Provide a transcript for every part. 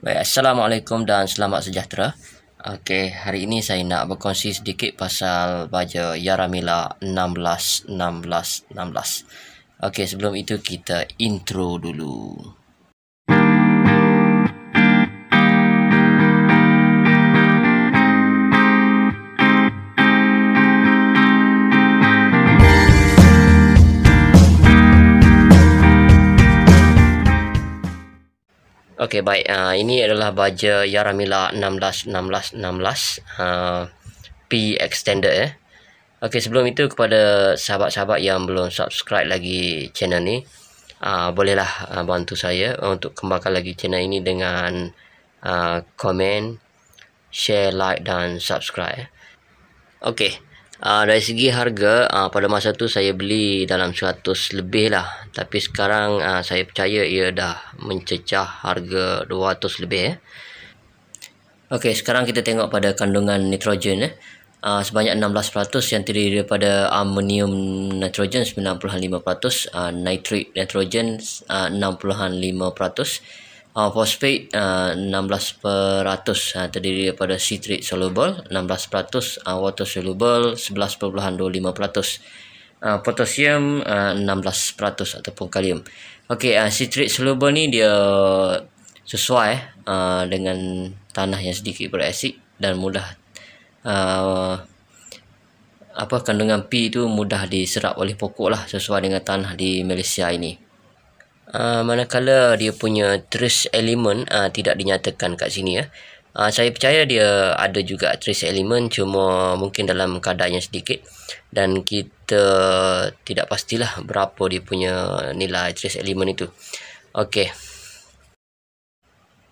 Baik, Assalamualaikum dan selamat sejahtera. Okey, hari ini saya nak berkongsi sedikit pasal baja Yaramila 16 16 16. Okey, sebelum itu kita intro dulu. Okey baik uh, ini adalah baja Yaramila 161616 ha uh, P extender eh. Okey sebelum itu kepada sahabat-sahabat yang belum subscribe lagi channel ni uh, bolehlah uh, bantu saya untuk kembangkan lagi channel ini dengan uh, komen, share, like dan subscribe. Eh. Okey Uh, dari segi harga, uh, pada masa tu saya beli dalam 100 lebih lah. Tapi sekarang uh, saya percaya ia dah mencecah harga 200 lebih. Eh. Okey, sekarang kita tengok pada kandungan nitrogen. Eh. Uh, sebanyak 16% yang terdiri daripada ammonium nitrogen 95%, uh, nitrate nitrogen uh, uh, fosfat uh, 16% uh, terdiri daripada citrate soluble 16% uh, ah, water soluble perbelahan 11.25% uh, potassium uh, ah, 16% ataupun kalium okey uh, ah, citrate soluble ni dia sesuai uh, dengan tanah yang sedikit berasid dan mudah uh, apa kandungan P itu mudah diserap oleh pokok lah sesuai dengan tanah di Malaysia ini uh, manakala dia punya trace element uh, tidak dinyatakan kat sini ya. Uh, saya percaya dia ada juga trace element cuma mungkin dalam kadarnya sedikit dan kita tidak pastilah berapa dia punya nilai trace element itu. Okey.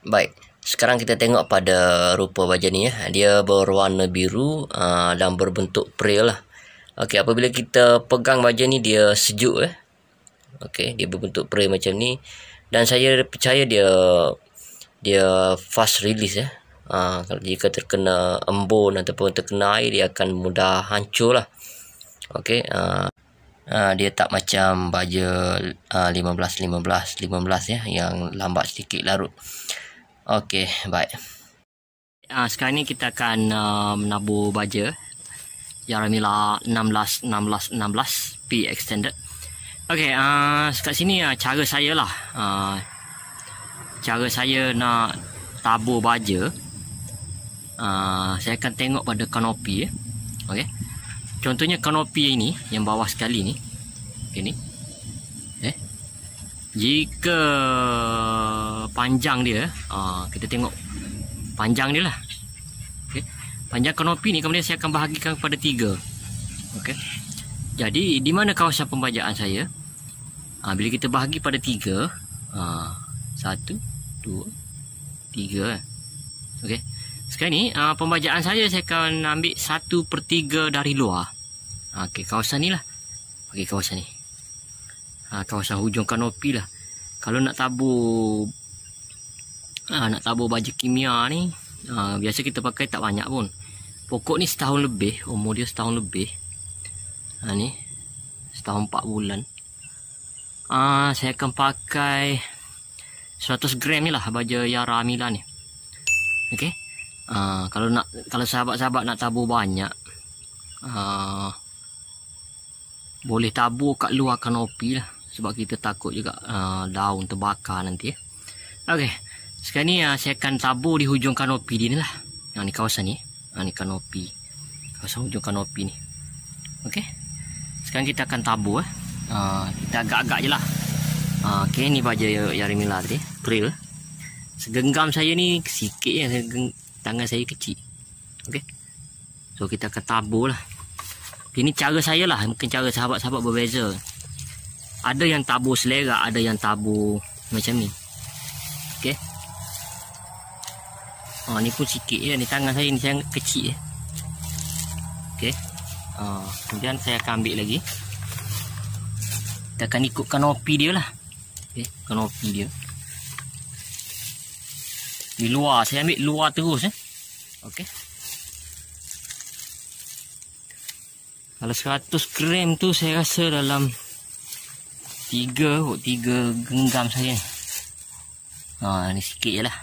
Baik. Sekarang kita tengok pada rupa baja ni ya. Dia berwarna biru uh, dan berbentuk pre lah. Okey, apabila kita pegang baja ni dia sejuk eh okey dia berbentuk frame macam ni dan saya percaya dia dia fast release ya eh. ha, kalau jika terkena embun ataupun terkena air dia akan mudah hancur lah okey ha, ha, dia tak macam baja ha, 15 15 15 ya yang lambat sedikit larut okey baik ha, sekarang ni kita akan uh, menabur baja Yaramila 16 16 16 P extended Okey, uh, kat sini uh, cara saya lah. Uh, cara saya nak tabur baja. Uh, saya akan tengok pada kanopi. Eh. Okey. Contohnya kanopi ini yang bawah sekali ni. Okey ni. Eh. Jika panjang dia, uh, kita tengok panjang dia lah. Okey. Panjang kanopi ni kemudian saya akan bahagikan kepada tiga. Okey. Jadi di mana kawasan pembajaan saya? Ha, bila kita bahagi pada tiga, ha, satu, dua, tiga. Eh. Okey. Sekarang ni ha, pembajaan saya saya akan ambil satu per tiga dari luar. Ha, Okey, kawasan ni lah. Okey, kawasan ni. Ha, kawasan hujung kanopi lah. Kalau nak tabu Ha, nak tabu baju kimia ni ha, Biasa kita pakai tak banyak pun Pokok ni setahun lebih Umur dia setahun lebih ha, ni setahun 4 bulan ah uh, saya akan pakai 100 gram ni lah baja Yara Amila ni ok uh, ah, kalau nak kalau sahabat-sahabat nak tabur banyak uh, boleh tabur kat luar kanopi lah sebab kita takut juga uh, daun terbakar nanti eh. ok sekarang ni uh, saya akan tabur di hujung kanopi dia ni lah yang ni kawasan ni yang ni kanopi kawasan hujung kanopi ni Okay. Sekarang kita akan tabur eh. Ha, kita agak-agak je lah. Ha, ah, okay, ni baja Yarimila tadi. Pril. Segenggam saya ni sikit je. Segeng, tangan saya kecil. Okay. So, kita akan tabu lah. Ini cara saya lah. Mungkin cara sahabat-sahabat berbeza. Ada yang tabu selera. Ada yang tabu macam ni. Okay. Oh, ah, ni pun sikit je. Ni tangan saya ni sangat kecil je. Okay. Oh, kemudian saya akan ambil lagi. Kita akan ikut kanopi dia lah. Okay, kanopi dia. Di luar, saya ambil luar terus. Eh. Okay. Kalau 100 gram tu saya rasa dalam 3 atau 3 genggam saya. Ha, ah, ni sikit je lah.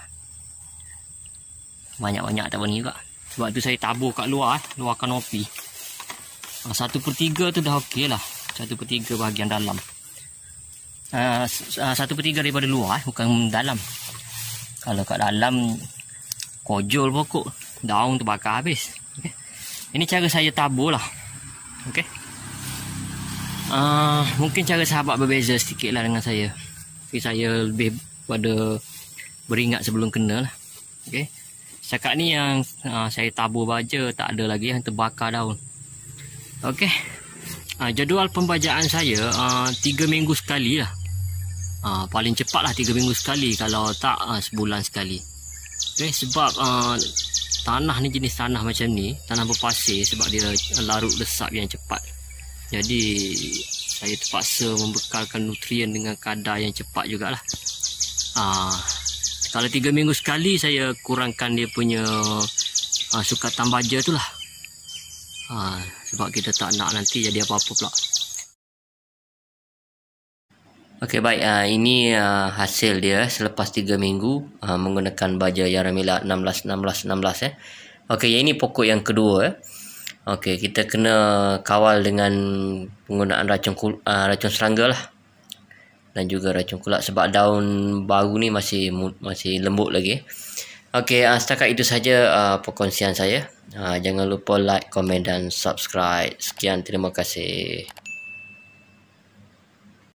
Banyak-banyak tak boleh juga. Sebab tu saya tabur kat luar, eh, luar kanopi. Ah, satu per tiga tu dah okey lah satu per tiga bahagian dalam uh, ah, 1 ah, per tiga daripada luar eh. bukan dalam kalau kat dalam kojol pokok daun terbakar habis okay. ini cara saya tabur lah okay. uh, mungkin cara sahabat berbeza sedikit lah dengan saya tapi saya lebih pada beringat sebelum kena lah okay. cakap ni yang uh, saya tabur baja tak ada lagi yang terbakar daun Okey. Ha, jadual pembajaan saya uh, ah, 3 minggu sekali lah. Ha, paling cepat lah 3 minggu sekali kalau tak uh, sebulan sekali. Okey, sebab uh, tanah ni jenis tanah macam ni, tanah berpasir sebab dia larut lesap yang cepat. Jadi saya terpaksa membekalkan nutrien dengan kadar yang cepat jugalah. Uh, kalau 3 minggu sekali saya kurangkan dia punya uh, sukatan baja tu lah ha, sebab kita tak nak nanti jadi apa-apa pula ok baik uh, ini uh, hasil dia selepas 3 minggu uh, menggunakan baja Yaramila 16-16-16 eh. ok yang ini pokok yang kedua eh. ok kita kena kawal dengan penggunaan racun, uh, racun serangga lah dan juga racun kulat sebab daun baru ni masih masih lembut lagi. Okey, uh, setakat itu saja uh, perkongsian saya. Uh, jangan lupa like, komen dan subscribe. Sekian, terima kasih.